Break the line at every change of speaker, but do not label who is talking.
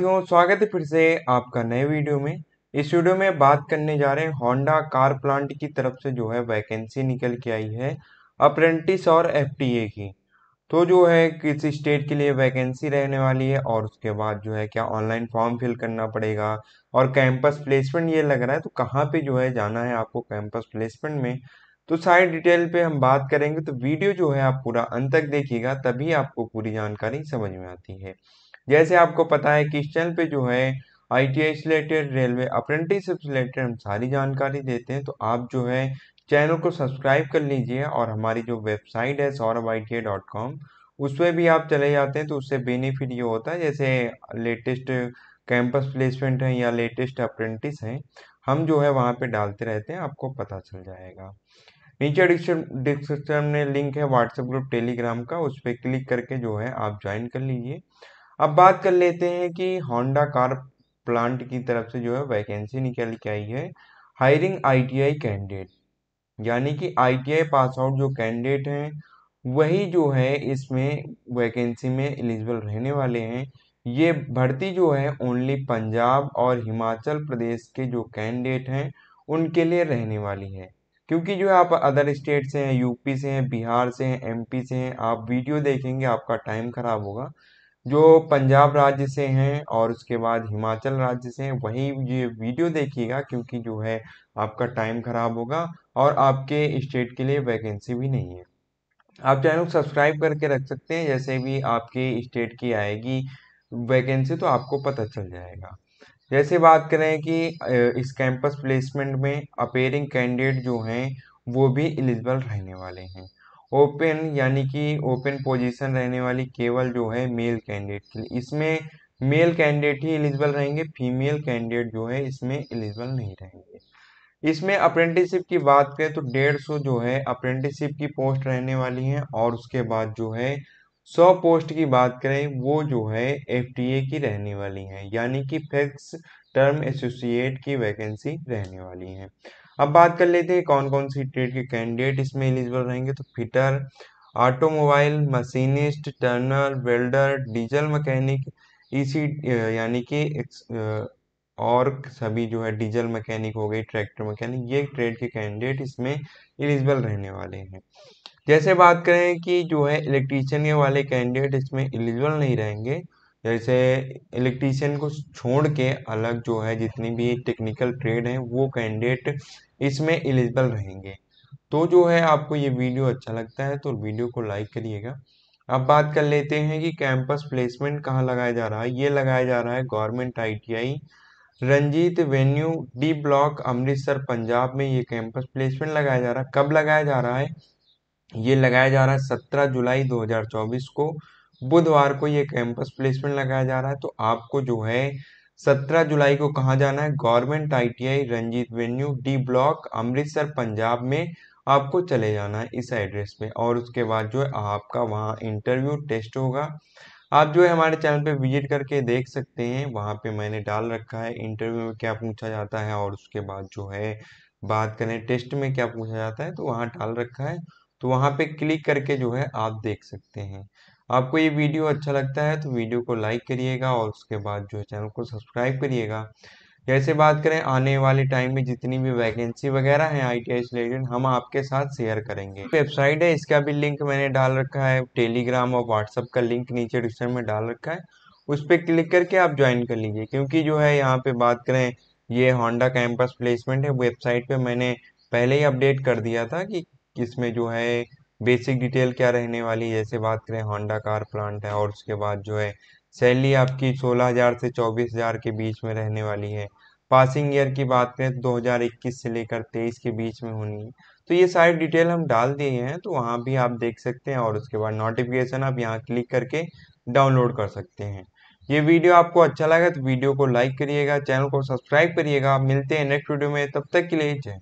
साथियों स्वागत है फिर से आपका नए वीडियो में इस वीडियो में बात करने जा रहे हैं होंडा कार प्लांट की तरफ से जो है वैकेंसी निकल के आई है अप्रेंटिस और एफटीए की तो जो है किस स्टेट के लिए वैकेंसी रहने वाली है और उसके बाद जो है क्या ऑनलाइन फॉर्म फिल करना पड़ेगा और कैंपस प्लेसमेंट ये लग रहा है तो कहाँ पे जो है जाना है आपको कैंपस प्लेसमेंट में तो सारी डिटेल पे हम बात करेंगे तो वीडियो जो है आप पूरा अंत तक देखिएगा तभी आपको पूरी जानकारी समझ में आती है जैसे आपको पता है कि इस चैनल पे जो है आई टी आई से रिलेटेड रेलवे अप्रेंटिसशिप से रिलेटेड हम सारी जानकारी देते हैं तो आप जो है चैनल को सब्सक्राइब कर लीजिए और हमारी जो वेबसाइट है Saurabh I T I dot com उस पर भी आप चले जाते हैं तो उससे बेनिफिट ये होता है जैसे लेटेस्ट कैंपस प्लेसमेंट है या लेटेस्ट अप्रेंटिस हैं हम जो है वहाँ पे डालते रहते हैं आपको पता चल जाएगा नीचे डिस्क्रिप्शन में लिंक है व्हाट्सएप ग्रुप टेलीग्राम का उस पर क्लिक करके जो है आप ज्वाइन कर लीजिए अब बात कर लेते हैं कि होंडा कार प्लांट की तरफ से जो है वैकेंसी निकल के आई है हायरिंग आईटीआई कैंडिडेट यानी कि आईटीआई पास आउट जो कैंडिडेट हैं वही जो है इसमें वैकेंसी में एलिजिबल रहने वाले हैं ये भर्ती जो है ओनली पंजाब और हिमाचल प्रदेश के जो कैंडिडेट हैं उनके लिए रहने वाली है क्योंकि जो है आप अदर स्टेट से हैं यूपी से हैं बिहार से हैं एमपी से हैं आप वीडियो देखेंगे आपका टाइम खराब होगा जो पंजाब राज्य से हैं और उसके बाद हिमाचल राज्य से हैं वही ये वीडियो देखिएगा क्योंकि जो है आपका टाइम खराब होगा और आपके स्टेट के लिए वैकेंसी भी नहीं है आप चैनल को सब्सक्राइब करके रख सकते हैं जैसे भी आपके स्टेट की आएगी वैकेंसी तो आपको पता चल जाएगा जैसे बात करें कि इस कैंपस प्लेसमेंट में अपेयरिंग कैंडिडेट जो हैं वो भी एलिजिबल रहने वाले हैं ओपन यानी कि ओपन पोजीशन रहने वाली केवल जो है मेल कैंडिडेट के लिए इसमें मेल कैंडिडेट ही एलिजिबल रहेंगे फीमेल कैंडिडेट जो है इसमें एलिजिबल नहीं रहेंगे इसमें अप्रेंटिसशिप की बात करें तो डेढ़ सौ जो है अप्रेंटिसशिप की पोस्ट रहने वाली है और उसके बाद जो है सौ पोस्ट की बात करें वो जो है एफ की रहने वाली है यानी कि फिक्स टर्म एसोसिएट की वैकेंसी रहने वाली है अब बात कर लेते हैं कौन कौन सी ट्रेड के कैंडिडेट इसमें एलिजिबल रहेंगे तो fitter automobile machinist turner welder diesel mechanic इसी यानी कि और सभी जो है डीजल मैकेनिक हो गई ट्रैक्टर मैकेनिक ये ट्रेड के कैंडिडेट इसमें एलिजिबल रहने वाले हैं जैसे बात करें कि जो है इलेक्ट्रीशियन वाले कैंडिडेट इसमें एलिजिबल नहीं रहेंगे जैसे इलेक्ट्रीशियन को छोड़ के अलग जो है जितनी भी टेक्निकल ट्रेड हैं वो कैंडिडेट इसमें एलिजिबल रहेंगे तो जो है आपको ये वीडियो अच्छा लगता है तो वीडियो को लाइक करिएगा अब बात कर लेते हैं कि कैंपस प्लेसमेंट कहाँ लगाया जा रहा है ये लगाया जा रहा है government ITI Ranjit avenue D block Amritsar Punjab में ये कैंपस प्लेसमेंट लगाया जा रहा है कब लगाया जा रहा है ये लगाया जा रहा है सत्रह जुलाई दो को बुधवार को ये कैंपस प्लेसमेंट लगाया जा रहा है तो आपको जो है सत्रह जुलाई को कहाँ जाना है government ITI Ranjit avenue D block Amritsar Punjab में आपको चले जाना है इस एड्रेस पे और उसके बाद जो है आपका वहाँ इंटरव्यू टेस्ट होगा आप जो है हमारे चैनल पे विजिट करके देख सकते हैं वहाँ पे मैंने डाल रखा है इंटरव्यू में क्या पूछा जाता है और उसके बाद जो है बात करें टेस्ट में क्या पूछा जाता है तो वहाँ डाल रखा है तो वहाँ पे क्लिक करके जो है आप देख सकते हैं आपको ये वीडियो अच्छा लगता है तो वीडियो को लाइक करिएगा और उसके बाद जो है चैनल को सब्सक्राइब करिएगा जैसे बात करें आने वाले टाइम में जितनी भी वैकेंसी वगैरह हैं आई टी रिलेटेड हम आपके साथ शेयर करेंगे वेबसाइट है इसका भी लिंक मैंने डाल रखा है टेलीग्राम और व्हाट्सअप का लिंक नीचे डिस्क्रिप्शन में डाल रखा है उस पर क्लिक करके आप ज्वाइन कर लीजिए क्योंकि जो है यहाँ पे बात करें ये होंडा कैंपस प्लेसमेंट है वेबसाइट पे मैंने पहले ही अपडेट कर दिया था कि इसमें जो है बेसिक डिटेल क्या रहने वाली जैसे बात करें होंडा कार प्लांट है और उसके बाद जो है सैलरी आपकी 16000 से 24000 के बीच में रहने वाली है पासिंग ईयर की बात करें तो 2021 से लेकर 23 के बीच में होनी है तो ये सारी डिटेल हम डाल दिए हैं तो वहाँ भी आप देख सकते हैं और उसके बाद नोटिफिकेशन आप यहाँ क्लिक करके डाउनलोड कर सकते हैं ये वीडियो आपको अच्छा लगा तो वीडियो को लाइक करिएगा चैनल को सब्सक्राइब करिएगा मिलते हैं नेक्स्ट वीडियो में तब तक के लिए जय